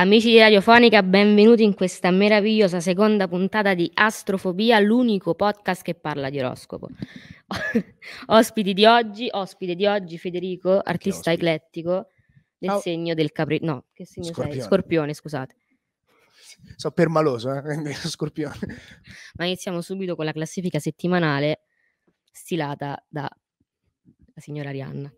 Amici di Radiofonica, benvenuti in questa meravigliosa seconda puntata di Astrofobia, l'unico podcast che parla di oroscopo. Ospiti di oggi, ospite di oggi Federico, artista eclettico del Ciao. segno del Capricorno. No, che segno Scorpione. sei? Scorpione, scusate. So permaloso, eh? Scorpione. Ma iniziamo subito con la classifica settimanale stilata da la signora Arianna.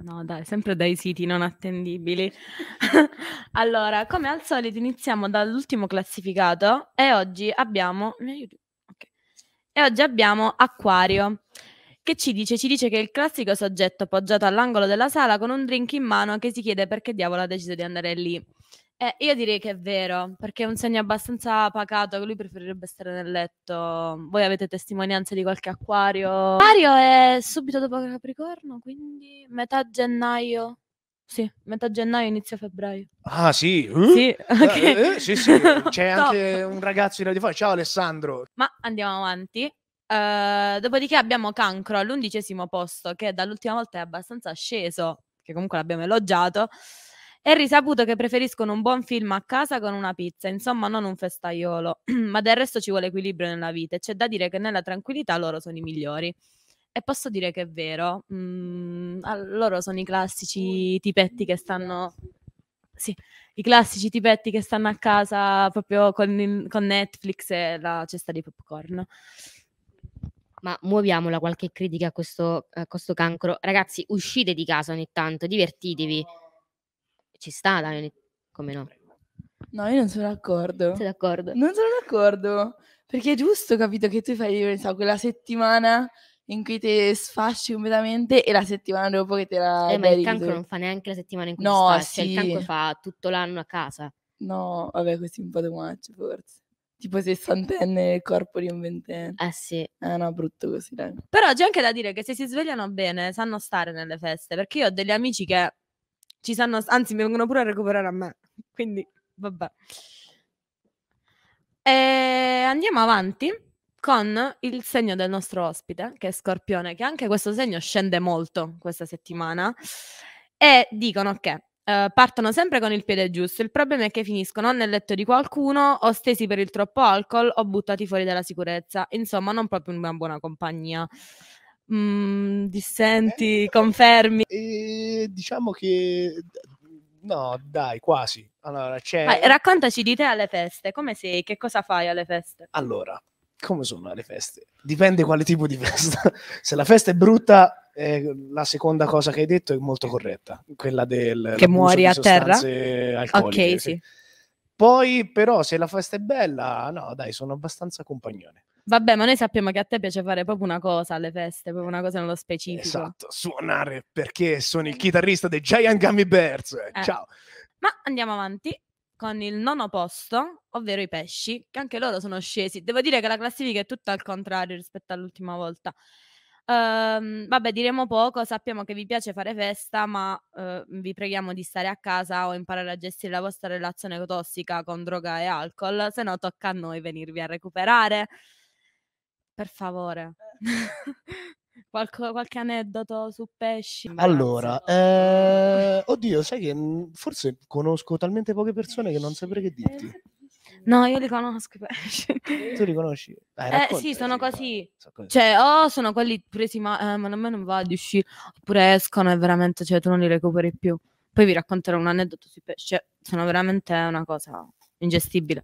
No, dai, sempre dai siti non attendibili. allora, come al solito iniziamo dall'ultimo classificato e oggi abbiamo... Mi Okay. E oggi abbiamo Aquario. Che ci dice? Ci dice che il classico soggetto appoggiato all'angolo della sala con un drink in mano che si chiede perché diavolo ha deciso di andare lì. Eh, io direi che è vero, perché è un segno abbastanza pacato che lui preferirebbe stare nel letto. Voi avete testimonianze di qualche acquario? Acquario è subito dopo Capricorno, quindi metà gennaio. Sì, metà gennaio, inizio febbraio. Ah, sì? Eh? Sì, okay. eh, sì, sì, c'è anche un ragazzo in radiofonica. Ciao Alessandro. Ma andiamo avanti. Uh, dopodiché abbiamo Cancro all'undicesimo posto, che dall'ultima volta è abbastanza sceso, che comunque l'abbiamo elogiato. È risaputo che preferiscono un buon film a casa con una pizza, insomma non un festaiolo, ma del resto ci vuole equilibrio nella vita e c'è da dire che nella tranquillità loro sono i migliori. E posso dire che è vero, mm, loro sono i classici tipetti che stanno... Sì, i classici tipetti che stanno a casa proprio con, con Netflix e la cesta di popcorn ma muoviamola qualche critica a questo, a questo, cancro. Ragazzi, uscite di casa ogni tanto, divertitevi. Ci sta, dai, come no? No, io non sono d'accordo. Sei d'accordo? Non sono d'accordo. Perché è giusto, capito, che tu fai, so, quella settimana in cui ti sfasci completamente e la settimana dopo che te la... Eh, ma il cancro non fa neanche la settimana in cui no, ti sfasci, cioè, sì. il cancro fa tutto l'anno a casa. No, vabbè, questo è un po' too much, forse. Tipo sessantenne nel corpo di un ventenne. Eh sì. Ah no, brutto così, dai. Però c'è anche da dire che se si svegliano bene, sanno stare nelle feste, perché io ho degli amici che ci sanno, anzi mi vengono pure a recuperare a me, quindi vabbè. E eh, andiamo avanti con il segno del nostro ospite, che è Scorpione, che anche questo segno scende molto questa settimana e dicono che Uh, partono sempre con il piede giusto. Il problema è che finiscono o nel letto di qualcuno, o stesi per il troppo alcol, o buttati fuori dalla sicurezza. Insomma, non proprio una buona compagnia. Mm, dissenti, eh, confermi? Eh, diciamo che no, dai, quasi. Allora, Vai, raccontaci di te alle feste, come sei, che cosa fai alle feste? Allora, come sono le feste? Dipende quale tipo di festa. Se la festa è brutta, eh, la seconda cosa che hai detto è molto corretta, quella del... Che muori a terra? Ok, sì. Poi però se la festa è bella, no, dai, sono abbastanza compagnone. Vabbè, ma noi sappiamo che a te piace fare proprio una cosa alle feste, proprio una cosa nello specifico. Esatto, suonare perché sono il chitarrista dei Giant Gummy Bears. Eh. Ciao. Ma andiamo avanti con il nono posto, ovvero i pesci, che anche loro sono scesi. Devo dire che la classifica è tutta al contrario rispetto all'ultima volta. Um, vabbè, diremo poco, sappiamo che vi piace fare festa, ma uh, vi preghiamo di stare a casa o imparare a gestire la vostra relazione tossica con droga e alcol, se no tocca a noi venirvi a recuperare. Per favore. Eh. Qualco, qualche aneddoto su pesci? Allora, eh. eh, oddio, sai che mm, forse conosco talmente poche persone che non saprei che eh, dirti. No, io li conosco i pesci. Tu li conosci? Dai, eh, sì, sono così. So così. Cioè, o oh, sono quelli presi, ma, eh, ma a me non va di uscire, oppure escono e veramente, cioè, tu non li recuperi più. Poi vi racconterò un aneddoto sui pesci, cioè, sono veramente una cosa ingestibile.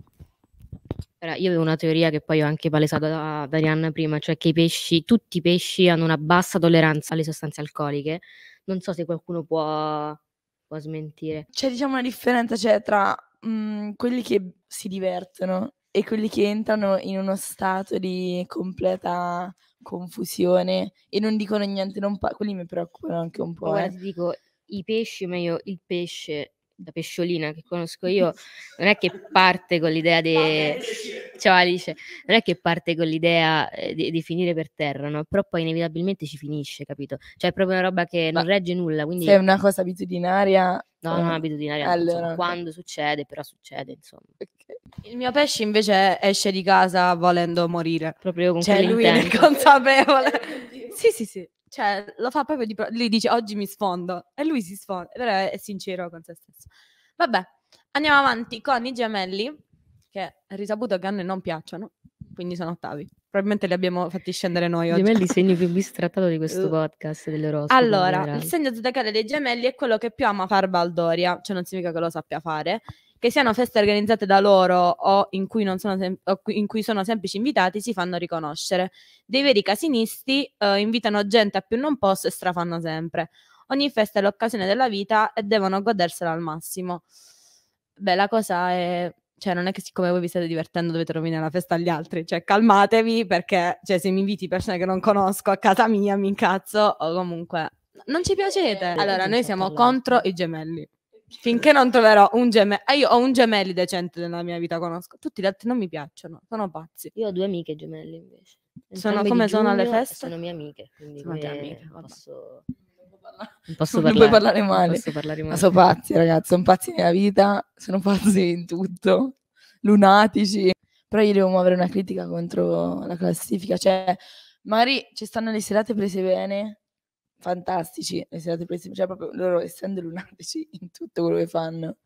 Allora, io avevo una teoria che poi ho anche palesato da, da prima, cioè che i pesci, tutti i pesci hanno una bassa tolleranza alle sostanze alcoliche. Non so se qualcuno può, può smentire. C'è diciamo una differenza cioè, tra mh, mm, quelli che si divertono e quelli che entrano in uno stato di completa confusione e non dicono niente, non pa- quelli mi preoccupano anche un po'. Guarda, eh. ti dico, i pesci, o meglio il pesce da pesciolina che conosco io, non è che parte con l'idea di... Ciao Alice, non è che parte con l'idea eh, di, di finire per terra, no? Però poi inevitabilmente ci finisce, capito? Cioè è proprio una roba che non Ma regge nulla, quindi... Se è una cosa abitudinaria... No, eh, non è abitudinaria, allora, insomma, quando succede, però succede, insomma. Okay. Il mio pesce invece esce di casa volendo morire. Proprio con cioè, lui è consapevole. sì, sì, sì cioè, lo fa proprio di... Pro- lui dice, oggi mi sfondo. E lui si sfonda, però è sincero con se stesso. Vabbè, andiamo avanti con i gemelli, che risaputo che a noi non piacciono, quindi sono ottavi. Probabilmente li abbiamo fatti scendere noi oggi. Gemelli, segno più bistrattato di questo eh. podcast dell'oroscopo. Allora, il segno zodiacale dei gemelli è quello che più ama far baldoria, cioè non si mica che lo sappia fare, che siano feste organizzate da loro o in cui, sem- o in cui sono semplici invitati, si fanno riconoscere. Dei veri casinisti eh, invitano gente a più non posso e strafanno sempre. Ogni festa è l'occasione della vita e devono godersela al massimo. Beh, la cosa è cioè non è che siccome voi vi state divertendo dovete rovinare la festa agli altri, cioè calmatevi perché cioè, se mi inviti persone che non conosco a casa mia mi incazzo o comunque non ci piacete. Allora, noi siamo contro i gemelli. Finché non troverò un gemello, ah, eh, io ho un gemelli decente nella mia vita, conosco. Tutti gli altri non mi piacciono, sono pazzi. Io ho due amiche gemelle invece. sono come sono alle feste? Sono mie amiche, quindi sono mie amiche, posso... Non posso non parlare, puoi parlare male. Posso parlare male. sono pazzi, ragazzi, sono pazzi nella vita, sono pazzi in tutto, lunatici. Però io devo muovere una critica contro la classifica, cioè magari ci stanno le serate prese bene, fantastici le serate prese, cioè proprio loro essendo lunatici in tutto quello che fanno,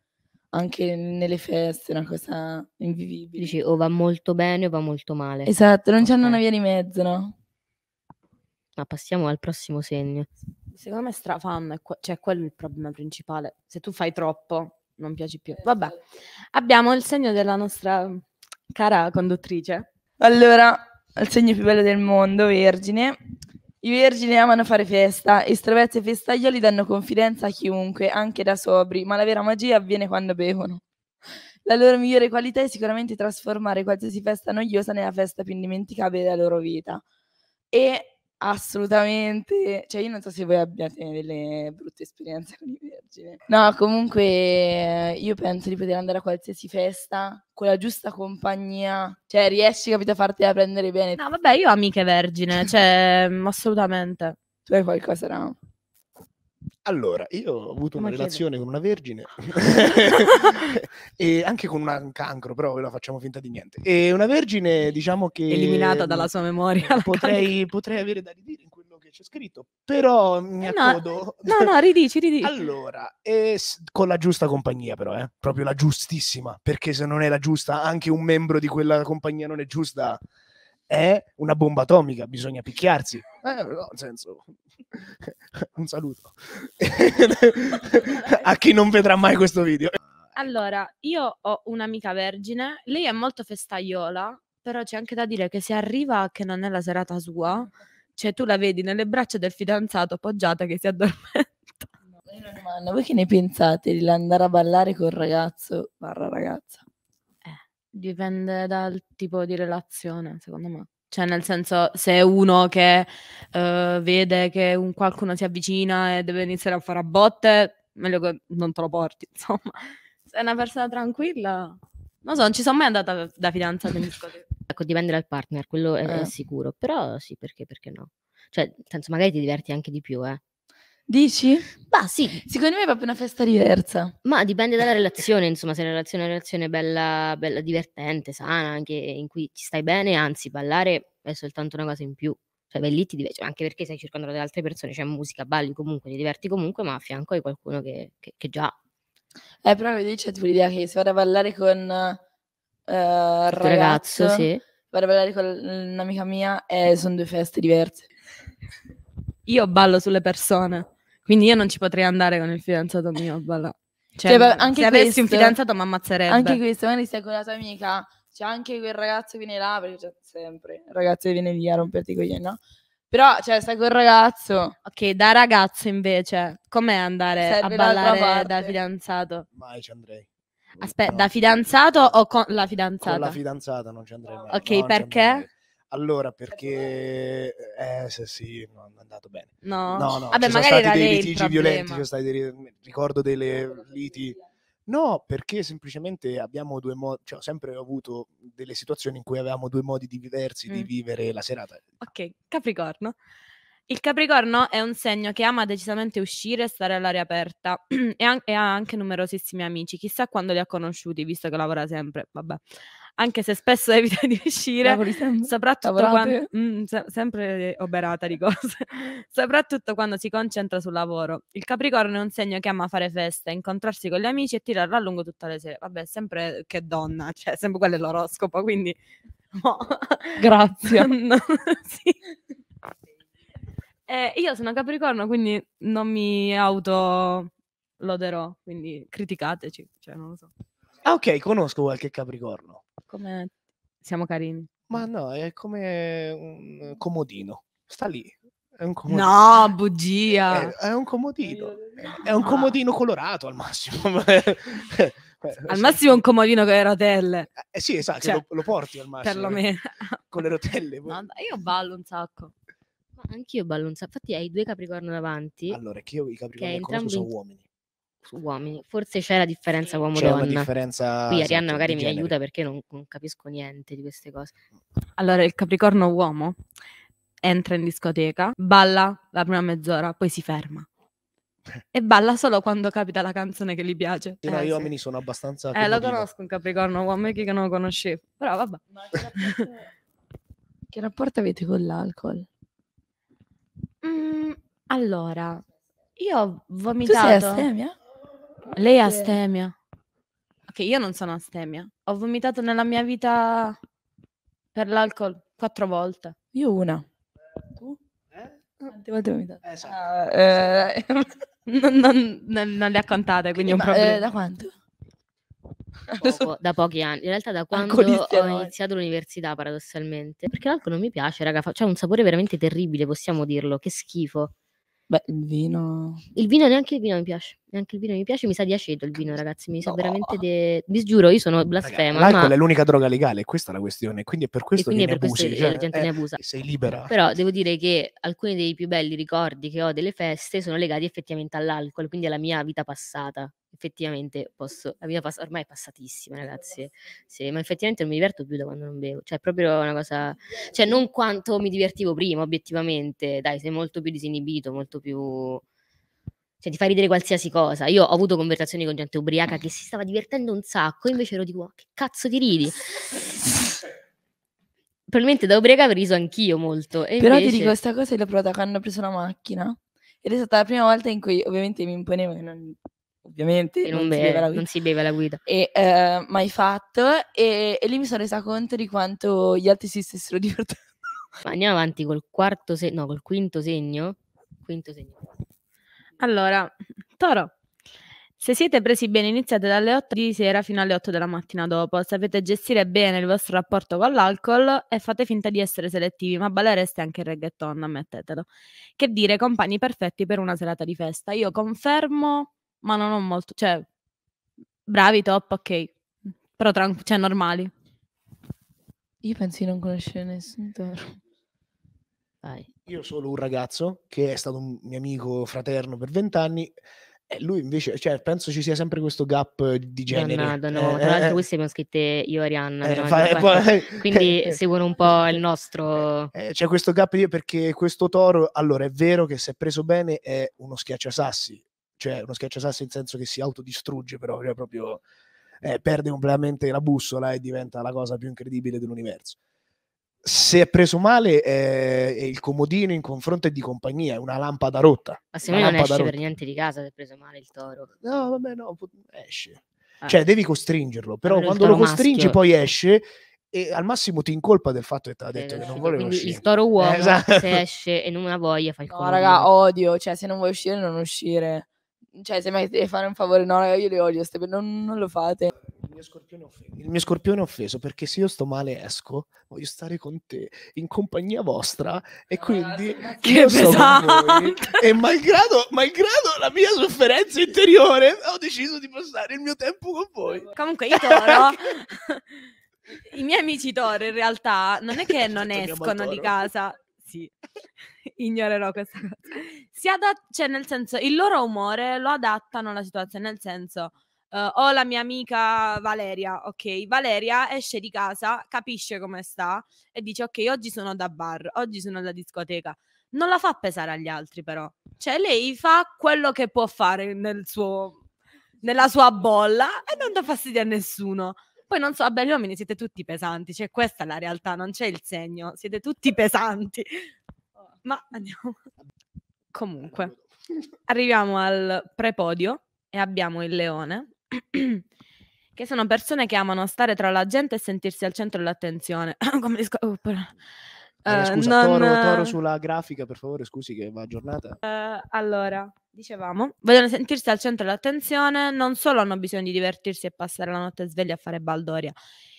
anche nelle feste, una cosa invivibile. Dici o va molto bene o va molto male. Esatto, non okay. c'hanno una via di mezzo, no? Ma passiamo al prossimo segno. Secondo me strafan, è cioè quello è il problema principale. Se tu fai troppo, non piaci più. Esatto. Vabbè, abbiamo il segno della nostra cara conduttrice. Allora, il segno più bello del mondo, Vergine, i vergini amano fare festa e stravezzi e festaglioli danno confidenza a chiunque, anche da sobri, ma la vera magia avviene quando bevono. La loro migliore qualità è sicuramente trasformare qualsiasi festa noiosa nella festa più indimenticabile della loro vita. E Assolutamente, cioè io non so se voi abbiate delle brutte esperienze con i vergini. No, comunque io penso di poter andare a qualsiasi festa con la giusta compagnia, cioè riesci capito a fartela prendere bene. No, vabbè, io ho amiche vergine, cioè assolutamente. Tu hai qualcosa, no? Allora, io ho avuto una Come relazione con una vergine e anche con un cancro, però ve la facciamo finta di niente. E una vergine, diciamo che... Eliminata dalla mm, sua memoria. Potrei, potrei avere da ridire in quello che c'è scritto, però mi eh, accodo... No, no, no ridici, ridici. Allora, eh, con la giusta compagnia però, eh? proprio la giustissima, perché se non è la giusta, anche un membro di quella compagnia non è giusta, è una bomba atomica, bisogna picchiarsi. Eh, no, senso, un saluto a chi non vedrà mai questo video. Allora, io ho un'amica vergine, lei è molto festaiola, però c'è anche da dire che se arriva che non è la serata sua, cioè tu la vedi nelle braccia del fidanzato appoggiata che si addormenta. No, Manno, voi che ne pensate di andare a ballare col ragazzo barra ragazza? Dipende dal tipo di relazione, secondo me. Cioè, nel senso, se è uno che uh, vede che un qualcuno si avvicina e deve iniziare a fare a botte, meglio che non te lo porti, insomma. Se è una persona tranquilla... Non so, non ci sono mai andata da fidanzata Ecco, dipende dal partner, quello è, eh. sicuro. Però sì, perché, perché no? Cioè, nel senso, magari ti diverti anche di più, eh. Dici? Bah, sì. Secondo me è proprio una festa diversa. Ma dipende dalla relazione, insomma, se la relazione è una relazione bella, bella divertente, sana, anche in cui ci stai bene, anzi, ballare è soltanto una cosa in più. Cioè, beh, lì ti diverti, anche perché sei circondato da altre persone, c'è cioè musica, balli comunque, ti diverti comunque, ma a fianco hai qualcuno che, che, che già... Eh, però vedi, c'è tipo l'idea che se vado a ballare con uh, il ragazzo, ragazzo sì. vado a ballare con un'amica mia, eh, sono due feste diverse. Io ballo sulle persone. Quindi io non ci potrei andare con il fidanzato mio a ballare. Cioè, cioè, anche se questo, avessi un fidanzato mi ammazzerebbe. Anche questo, magari sei con la tua amica, c'è anche quel ragazzo che viene là, perché c'è sempre il ragazzo che viene via a romperti con gli no? Però, cioè, stai il ragazzo. Ok, da ragazzo invece, com'è andare Serve a ballare da fidanzato? Mai ci andrei. Aspetta, no. da fidanzato o con la fidanzata? Con la fidanzata non ci andrei mai. Ok, no, perché? Allora, cioè, perché eh, se eh, sì, non è andato bene. No, no, no. Vabbè, ci sono stati dei litigi violenti, ci sono stati dei, ricordo delle liti. No, perché semplicemente abbiamo due modi, cioè ho sempre avuto delle situazioni in cui avevamo due modi diversi mm. di vivere la serata. Ok, Capricorno. Il Capricorno è un segno che ama decisamente uscire e stare all'aria aperta e, an- e, ha anche numerosissimi amici. Chissà quando li ha conosciuti, visto che lavora sempre. Vabbè anche se spesso evita di uscire, sempre. soprattutto quando... Mm, se- sempre oberata di cose, soprattutto quando si concentra sul lavoro. Il Capricorno è un segno che ama fare festa, incontrarsi con gli amici e tirarla a lungo tutte le sere. Vabbè, sempre che donna, cioè sempre quello è l'oroscopo, quindi... No. Grazie. no, sì. Eh, io sono Capricorno, quindi non mi auto... Loderò, quindi criticateci, cioè non lo so. Ah, ok, conosco qualche Capricorno. Come... Siamo carini. Ma no, è come un comodino. Sta lì. È un comodino. No, bugia. È, è un comodino. È un comodino colorato al massimo. al cioè massimo un comodino con le rotelle. Eh, eh, sì, esatto, cioè, lo, lo, porti al massimo. Perlomeno. Con le rotelle. No, io ballo un sacco. anch'io ballo un sacco. Infatti hai due Capricorno davanti. Allora, che io i Capricorni conosco sono uomini uomini. Forse c'è la differenza uomo-donna. C'è una Qui Arianna magari mi genere. aiuta perché non, non, capisco niente di queste cose. Allora, il Capricorno uomo entra in discoteca, balla la prima mezz'ora, poi si ferma. E balla solo quando capita la canzone che gli piace. Sì, eh, no, gli uomini sono abbastanza. Eh, lo conosco un Capricorno uomo, che non lo conosce. Però vabbè. Che rapporto... che rapporto avete con l'alcol? Mm, allora, io ho vomitato. Tu sei astemia? Lei ha astemia. Ok, io non sono astemia. Ho vomitato nella mia vita per l'alcol quattro volte. Io una. Tu? Eh? Quante volte ho vomitato? Eh, so. Ah, eh, non, non, non, le ha contate, quindi, è un ma, eh, problema. da quanto? Poco, da pochi anni, in realtà da quando ho iniziato l'università paradossalmente, perché l'alcol non mi piace, raga, c'è cioè, un sapore veramente terribile, possiamo dirlo, che schifo. Beh, il vino. Il vino neanche il vino mi piace. Neanche il vino mi piace, mi sa di aceto il vino, ragazzi. Mi sa no. veramente. De... Vi giuro, io sono blasfema. Ragazzi, l'alcol ma... è l'unica droga legale, questa è la questione. Quindi è per questo che ne per abusi, questo cioè, la gente eh, ne abusa. Sei libera. Però devo dire che alcuni dei più belli ricordi che ho delle feste sono legati effettivamente all'alcol, quindi alla mia vita passata effettivamente posso, la vita pass- ormai è passatissima, ragazzi. Sì, ma effettivamente non mi diverto più da quando non bevo. Cioè, è proprio una cosa. Cioè, non quanto mi divertivo prima, obiettivamente. Dai, sei molto più disinibito, molto più. Cioè, ti fa ridere qualsiasi cosa. Io ho avuto conversazioni con gente ubriaca che si stava divertendo un sacco, invece ero di qua, che cazzo ti ridi? Probabilmente da ubriaca avrei riso anch'io molto. Però invece... ti dico, questa cosa l'ho provata quando ho preso la macchina. Ed è stata la prima volta in cui ovviamente mi imponevo che non ovviamente. non, non, beve, si beve non si beve la guida. E, eh, mai fatto. E, e, lì mi sono resa conto di quanto gli altri si stessero divertendo. Ma andiamo avanti col quarto segno, no, col quinto segno. Quinto segno. Allora, Toro. Se siete presi bene, iniziate dalle 8 di sera fino alle 8 della mattina dopo. Sapete gestire bene il vostro rapporto con l'alcol e fate finta di essere selettivi, ma ballereste anche il reggaeton, ammettetelo. Che dire, compagni perfetti per una serata di festa. Io confermo ma non ho molto, cioè, bravi, top, ok, però tran- cioè, normali. Io penso di non conoscere nessuno. Vai. Io sono un ragazzo che è stato un mio amico fraterno per vent'anni. E lui invece, cioè, penso ci sia sempre questo gap di genere. Mannaggia, no, no, eh, tra l'altro eh, queste abbiamo scritte io e Arianna. Eh, eh fa, poi, quindi seguono un po' il nostro... Eh, c'è questo gap perché questo toro, allora è vero che se è preso bene è uno schiacciasassi, cioè uno schiacciasassi in senso che si autodistrugge però, cioè proprio eh, perde completamente la bussola e diventa la cosa più incredibile dell'universo. Se è preso male è, è il comodino in confronto è di compagnia, è una lampada rotta. Ma se no non esce rotta. per niente di casa se è preso male il toro. No, vabbè, no, esce. Ah. Cioè devi costringerlo, però quando lo costringi maschio... poi esce e al massimo ti incolpa del fatto che ti ha eh, detto eh, che non vuole uscire. Il toro eh, uomo esatto. se esce e non ha voglia fai il No, comodino. raga, odio, cioè se non vuoi uscire non uscire cioè, se mai deve fare un favore, no, io le odio, ste... non, non lo fate. Il mio, scorpione offeso, il mio scorpione è offeso perché se io sto male esco, voglio stare con te in compagnia vostra e ah, quindi che io sto con voi e malgrado, malgrado la mia sofferenza interiore ho deciso di passare il mio tempo con voi. Comunque io toro, i miei amici toro in realtà non è che non escono di casa, ragazzi, ignorerò questa cosa. Si adat- cioè, nel senso, il loro umore lo adattano alla situazione, nel senso. Uh, ho la mia amica Valeria, ok? Valeria esce di casa, capisce come sta e dice ok, oggi sono da bar, oggi sono da discoteca. Non la fa pesare agli altri però. Cioè lei fa quello che può fare nel suo, nella sua bolla e non dà fastidio a nessuno. Poi non so, vabbè, gli uomini siete tutti pesanti, cioè questa è la realtà, non c'è il segno, siete tutti pesanti. Ma andiamo. Comunque, arriviamo al prepodio e abbiamo il leone, che sono persone che amano stare tra la gente e sentirsi al centro dell'attenzione. Come disco- oh, eh, eh, scusa, non... toro, toro, sulla grafica, per favore, scusi che va aggiornata. Eh, allora, dicevamo, vogliono sentirsi al centro dell'attenzione, non solo hanno bisogno di divertirsi e passare la notte sveglia a fare baldoria.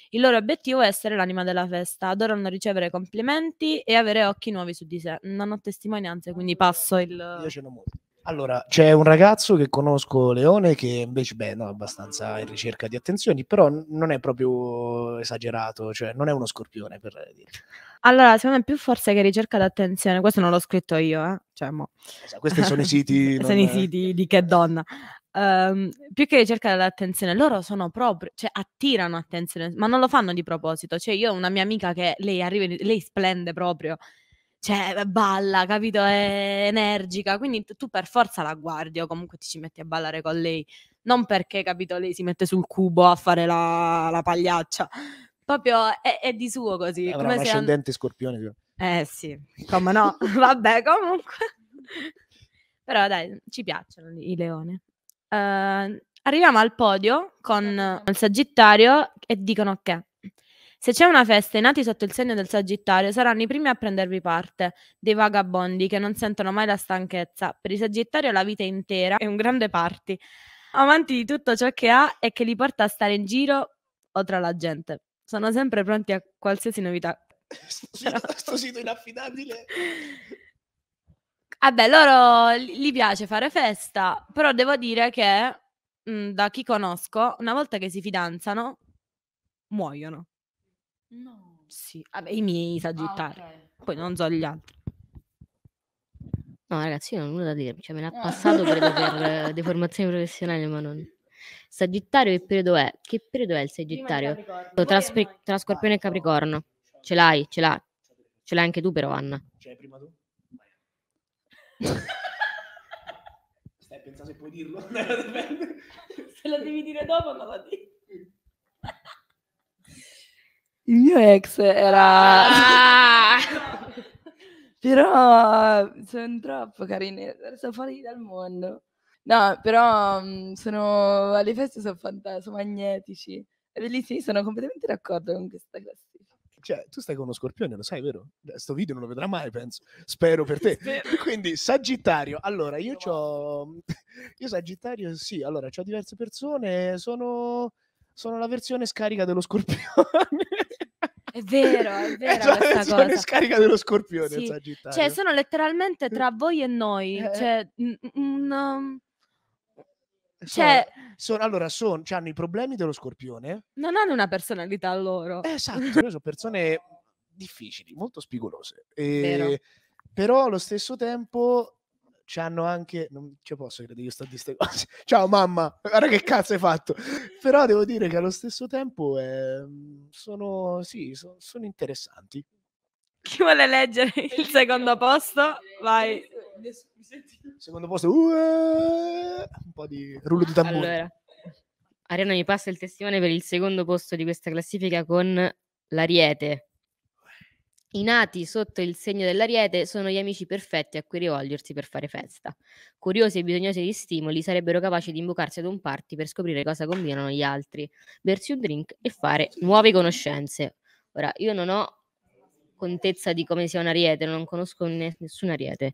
Il loro obiettivo è essere l'anima della festa, adorano ricevere complimenti e avere occhi nuovi su di sé. Non ho testimonianze, quindi passo il... Io ce l'ho molto. Allora, c'è un ragazzo che conosco, Leone, che invece, beh, no, abbastanza in ricerca di attenzioni, però non è proprio esagerato, cioè non è uno scorpione, per dire. Allora, secondo me più forse che ricerca d'attenzione, questo non l'ho scritto io, eh? cioè, mo. Questi sono i siti... sono i siti di che donna. Um, più che ricerca d'attenzione, loro sono proprio, cioè attirano attenzione, ma non lo fanno di proposito. Cioè, io ho una mia amica che lei arriva, lei splende proprio, cioè balla, capito? È energica, quindi tu per forza la guardi o comunque ti ci metti a ballare con lei. Non perché, capito, lei si mette sul cubo a fare la, la pagliaccia, proprio è, è di suo così. Avrà eh, come un ascendente an... scorpione. Tipo. Eh sì, come no, vabbè comunque. Però dai, ci piacciono i leoni. Uh, arriviamo al podio con il Sagittario e dicono che se c'è una festa i nati sotto il segno del Sagittario saranno i primi a prendervi parte, dei vagabondi che non sentono mai la stanchezza. Per i Sagittario la vita intera è un grande party, amanti di tutto ciò che ha e che li porta a stare in giro o tra la gente. Sono sempre pronti a qualsiasi novità. Questo sito inaffidabile. Vabbè, loro gli piace fare festa, però devo dire che mh, mm, da chi conosco, una volta che si fidanzano, muoiono. No. Sì, vabbè, i miei sagittari. Ah, okay. Poi non so gli altri. No, ragazzi, io non ho nulla da dire, cioè, me l'ha ah. passato credo per deformazioni professionali, ma non... Sagittario che periodo è? Che periodo è il Sagittario? Tra, sp- tra, Scorpione e Capricorno. Ce l'hai, ce l'hai. Ce l'hai anche tu però, Anna. Ce cioè, l'hai prima tu? Stai pensando se puoi dirlo? se lo devi dire dopo non lo dico. Il mio ex era... Ah! però eh, sono troppo carine, sono fuori dal mondo. No, però mhmm, sono, alle feste sono, fanta- sono magnetici. E lì sì, sono completamente d'accordo con questa classifica. Cioè, tu stai con uno scorpione, lo sai, vero? Sto video non lo vedrà mai, penso. Spero per te. Spero. Quindi, Sagittario. Allora, io ho... Mhmm, io Sagittario, sì. Allora, ho diverse persone. Sono... sono la versione scarica dello scorpione. È vero, è vero esatto, questa versione cosa. scarica dello scorpione, sì. Cioè, Sagittario. Cioè, sono letteralmente tra voi e noi. Eh. Cioè, un... Cioè, sono, sono, allora, sono, cioè hanno i problemi dello scorpione. Non hanno una personalità loro. esatto, sono persone difficili, molto spigolose. E, però allo stesso tempo ci hanno anche... Non ci posso credere, io sto di queste cose. Ciao mamma, guarda che cazzo hai fatto. però devo dire che allo stesso tempo eh, sono, sì, sono, sono interessanti. Chi vuole leggere il secondo posto? Vai. Secondo posto, uh, un po' di rullo di tamburo. Allora, Ariano mi passa il testimone per il secondo posto di questa classifica con l'Ariete. I nati sotto il segno dell'ariete sono gli amici perfetti a cui rivolgersi per fare festa. Curiosi e bisognosi di stimoli, sarebbero capaci di imbucarsi ad un party per scoprire cosa combinano gli altri, versi un drink e fare nuove conoscenze. Ora, io non ho contezza di come sia un ariete, non conosco ne- nessun ariete.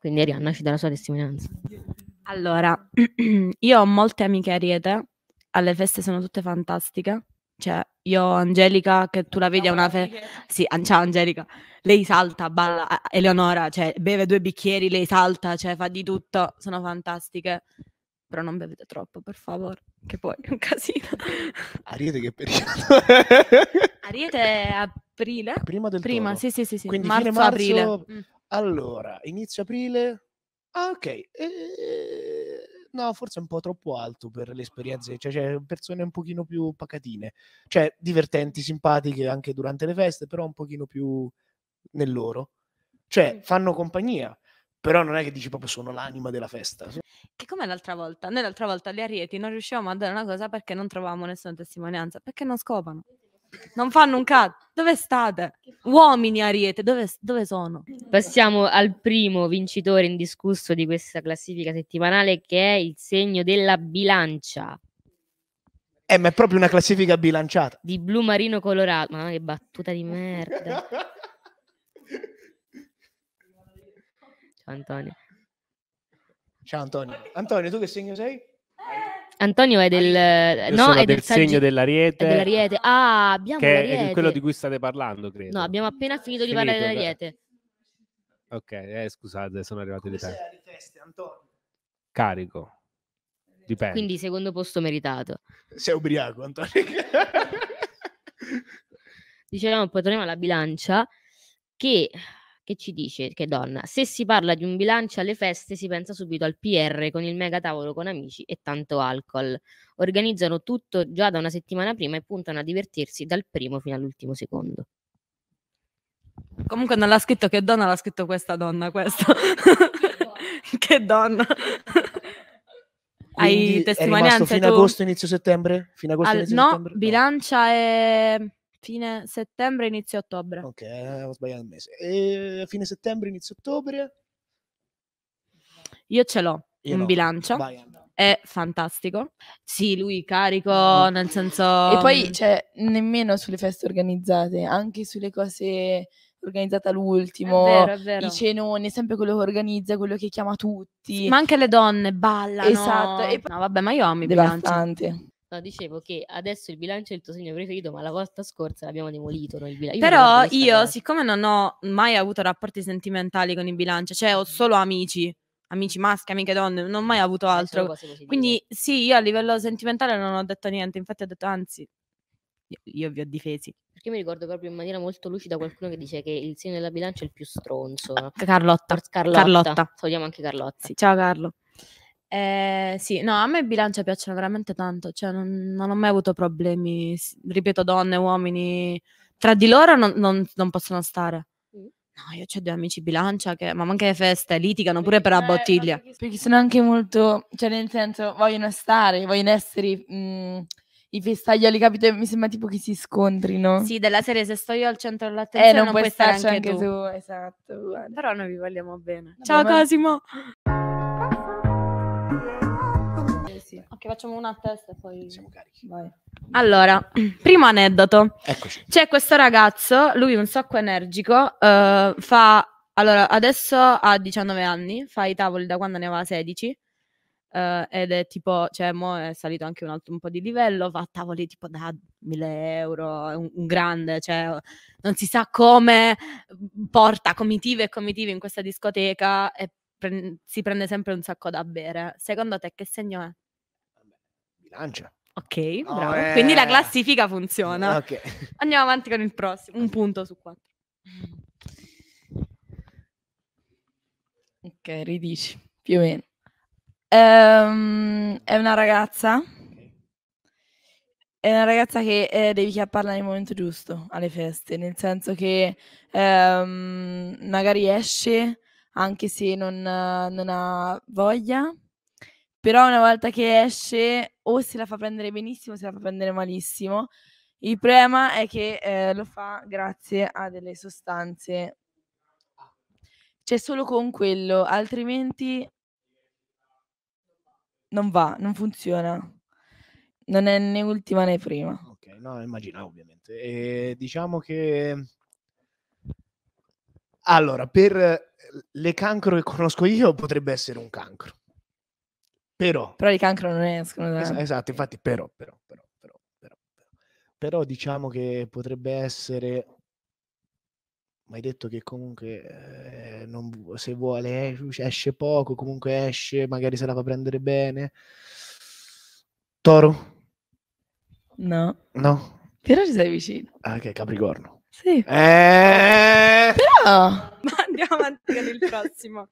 Quindi Arianna ci dà la sua testimonianza. Allora, io ho molte amiche ariete, alle feste sono tutte fantastiche. Cioè, io Angelica, che tu la vedi a una festa... Sì, an- ciao Angelica. Lei salta, balla, Eleonora, cioè, beve due bicchieri, lei salta, cioè, fa di tutto. Sono fantastiche. Però non bevete troppo, per favore, che poi è un casino. Ariete che periodo? Ariete è aprile? Prima del Prima, toro. sì, sì, sì, sì. Quindi marzo, marzo aprile. Mm. Allora, inizio aprile. Ah, ok. E... Ehm, no, forse è un po' troppo alto per le esperienze, cioè, cioè persone un pochino più pacatine, cioè divertenti, simpatiche anche durante le feste, però un pochino più nel loro. Cioè, fanno compagnia, però non è che dici proprio sono l'anima della festa. Che come l'altra volta? Noi l'altra volta alle Arieti non riuscivamo a dare una cosa perché non trovavamo nessuna testimonianza, perché non scopano. Non fanno un cazzo. Dove state? Uomini Ariete, dove, dove sono? Passiamo al primo vincitore indiscusso di questa classifica settimanale che è il segno della bilancia. Eh, ma è proprio una classifica bilanciata. Di blu marino colorato. Ma che battuta di merda. Ciao Antonio. Ciao Antonio. Antonio, tu che segno sei? Eh! Antonio è del, eh, no, è del, del segno saggi... dell'ariete. dell'ariete. Ah, abbiamo che l'ariete. è quello di cui state parlando, credo. No, abbiamo appena finito, finito di parlare dell'ariete. Ok, eh, scusate, sono arrivato in ritardo. Carico. Dipende. Quindi secondo posto meritato. Sei ubriaco, Antonio. Dicevamo, poi torniamo alla bilancia, che che ci dice che donna, se si parla di un bilancio alle feste si pensa subito al PR con il mega tavolo con amici e tanto alcol. Organizzano tutto già da una settimana prima e puntano a divertirsi dal primo fino all'ultimo secondo. Comunque non l'ha scritto che donna, l'ha scritto questa donna, questa. che donna. Hai testimonianze è fino tu? agosto inizio settembre? Fino agosto Al, inizio no, settembre? bilancia no. è Fine settembre, inizio ottobre. Ok, eh, ho sbagliato il mese. E fine settembre, inizio ottobre? Io ce l'ho Io in no. bilancia. Vai, è fantastico. Sì, lui carico, nel senso... E poi, cioè, nemmeno sulle feste organizzate, anche sulle cose organizzata all'ultimo, è vero, è vero. i cenoni, sempre quello che organizza, quello che chiama tutti. Ma anche le donne ballano. Esatto. E poi... No, vabbè, ma io amo i bilanci. Devastante. No, dicevo che adesso il bilancio è il tuo segno preferito, ma la volta scorsa l'abbiamo demolito noi il bilancio. Però io, io siccome non ho mai avuto rapporti sentimentali con il bilancio, cioè ho mm. solo amici, amici maschi, amiche donne, non ho mai avuto altro. Quindi certo. sì, io a livello sentimentale non ho detto niente, infatti ho detto anzi, io, io vi ho difesi. Perché mi ricordo proprio in maniera molto lucida qualcuno che dice che il segno della bilancia è il più stronzo. Ah, Carlotta. Carlotta. Carlotta. Salutiamo anche Carlotta. Sì, ciao Carlo. Eh, sì, no, a me bilancia piacciono veramente tanto, cioè non, non ho mai avuto problemi, ripeto, donne, uomini, tra di loro non, non, non possono stare. No, io ho due amici bilancia che, ma anche le feste, litigano pure per la bottiglia. Perché sono anche molto, cioè nel senso, vogliono stare, vogliono essere mh, i mm, festaglioli, capito? Mi sembra tipo che si scontrino. Sì, della serie, se sto io al centro eh, dell'attenzione eh, non, non puoi stare anche, tu. tu. Esatto, guarda. Però noi vi vogliamo bene. Ciao Cosimo! sì. Ok, facciamo una testa e poi... Siamo carichi. Vai. Allora, primo aneddoto. Eccoci. C'è questo ragazzo, lui un sacco energico, uh, fa... Allora, adesso ha 19 anni, fa i tavoli da quando ne aveva 16. Uh, eh, ed è tipo, cioè, mo è salito anche un, altro, un po' di livello, fa tavoli tipo da 1000 euro, un, un, grande, cioè, non si sa come porta comitive e comitive in questa discoteca e pre- si prende sempre un sacco da bere. Secondo te che segno è? bilancia. Ok, oh, bravo. Eh. Quindi la classifica funziona. Okay. Andiamo avanti con il prossimo. Un punto su quattro. Ok, ridici, più o meno. Um, è una ragazza. È una ragazza che eh, devi chiapparla nel momento giusto alle feste, nel senso che um, magari esce anche se non, non ha voglia, però una volta che esce o se la fa prendere benissimo o se la fa prendere malissimo. Il problema è che eh, lo fa grazie a delle sostanze. Cioè solo con quello, altrimenti non va, non funziona. Non è né ultima né prima. Ok, no, immaginavo ovviamente. E diciamo che... Allora, per eh, le cancro che conosco io potrebbe essere un cancro però, però i cancro non escono. Da... Esatto, infatti, però, però, però, però, però, però diciamo che potrebbe essere ma hai detto che comunque eh, non, se vuole eh, esce poco, comunque esce, magari se la fa prendere bene. Toro? No. No? Però ci sei vicino. Ah, Capricorno. Sì. Eh... Però... Ma andiamo avanti con il prossimo.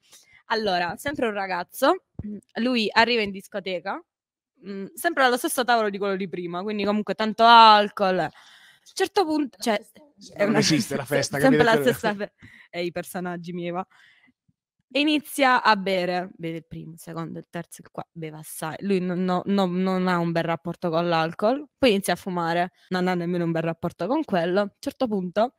Allora, sempre un ragazzo Mhmm, lui arriva in discoteca, mh, mhmm, sempre allo stesso tavolo di quello di prima, quindi comunque tanto alcol. A un certo punto, cioè, è una, esiste la festa, sempre la stessa fe- e eh, i personaggi miei va. Inizia a bere, beve il primo, il secondo, il terzo, il quarto, beve assai. Lui non, no, no, non ha un bel rapporto con l'alcol, poi inizia a fumare, non ha nemmeno un bel rapporto con quello. A un certo punto,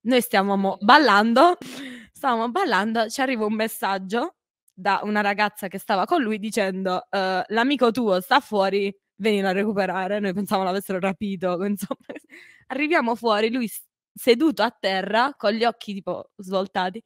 noi stiamo mo- ballando, stavamo ballando, ci arriva un messaggio da una ragazza che stava con lui dicendo uh, l'amico tuo sta fuori, venilo a recuperare. Noi pensavamo l'avessero rapito, insomma. Arriviamo fuori, lui seduto a terra, con gli occhi tipo svoltati.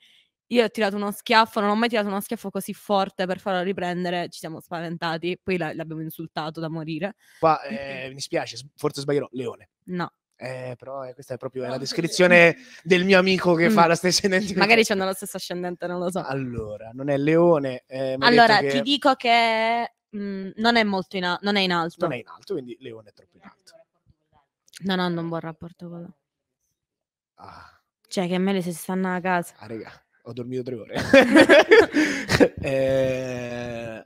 Io ho tirato uno schiaffo, non ho mai tirato uno schiaffo così forte per farlo riprendere, ci siamo spaventati, poi l'abbiamo insultato da morire. Qua eh, mi spiace, forse sbaglierò, Leone. No, eh, però eh, questa è proprio la descrizione del mio amico che mm. fa la stessa identica. Magari hanno la stesso ascendente, non lo so. Allora, non è leone. Eh, allora, che... ti dico che mh, mm, non, è molto in, a- non è in alto. Non è in alto, quindi leone è troppo in alto. Non hanno un buon rapporto con la... Ah. Cioè, che a me le si stanno a casa. Ah, raga, ho dormito tre ore. eh,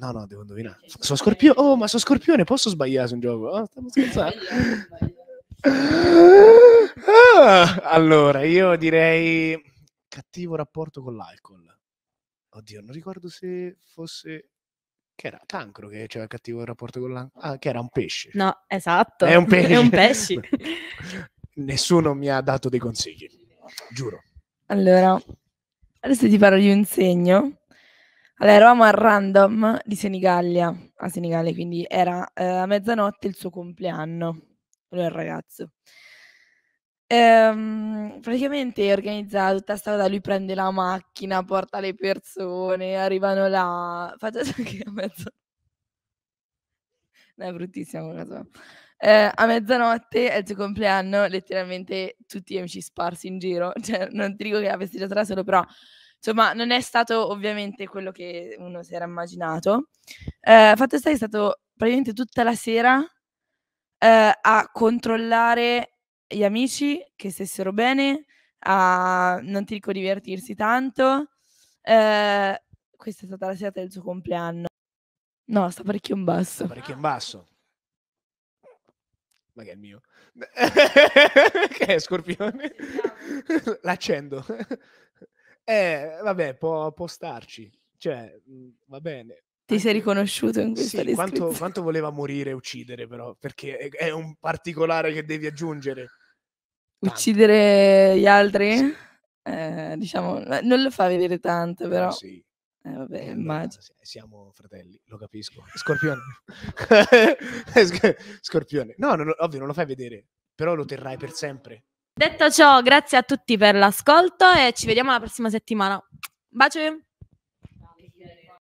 No, no, devo indovinare. Sono scorpione. Oh, ma sono scorpione, posso sbagliare su un gioco? Oh, stiamo scherzando. allora, io direi cattivo rapporto con l'alcol. Oddio, non ricordo se fosse che era cancro che aveva cattivo rapporto con l'alcol. Ah, che era un pesce. No, esatto. È un pesce. È un pesce. Nessuno mi ha dato dei consigli, giuro. Allora, adesso ti parlo di un segno allora, eravamo a random di Senigallia, a Senigallia, quindi era eh, a mezzanotte il suo compleanno, lui è il ragazzo. Ehm, praticamente è tutta tutta strada, lui prende la macchina, porta le persone, arrivano là, faccia anche a mezzanotte. Non è bruttissima quella cosa. Eh, a mezzanotte è il suo compleanno, letteralmente tutti gli amici sparsi in giro, cioè non ti dico che la festeggiata solo, però Insomma, non è stato ovviamente quello che uno si era immaginato. Eh, fatto sta che è stato praticamente tutta la sera eh, a controllare gli amici che stessero bene, a non ti dico divertirsi tanto. Eh, questa è stata la serata del suo compleanno. No, sta parecchio in basso. Sta parecchio in basso. Ma che è il mio? che è, Scorpione? Esatto. L'accendo. Eh, vabbè, può, può starci. Cioè, mhmm, va bene. Ti sei riconosciuto in questa sì, quanto, quanto voleva morire e uccidere, però, perché è, è un particolare che devi aggiungere. Tanto. Uccidere gli altri? Sì. Eh, diciamo, eh, non lo fa vedere tanto, eh, però. sì. Eh, vabbè, eh, immagino. No, siamo fratelli, lo capisco. Scorpione. Scorpione. No, non, ovvio, non lo fai vedere, però lo terrai per sempre. Detto ciò, grazie a tutti per l'ascolto e ci vediamo la prossima settimana. Baci!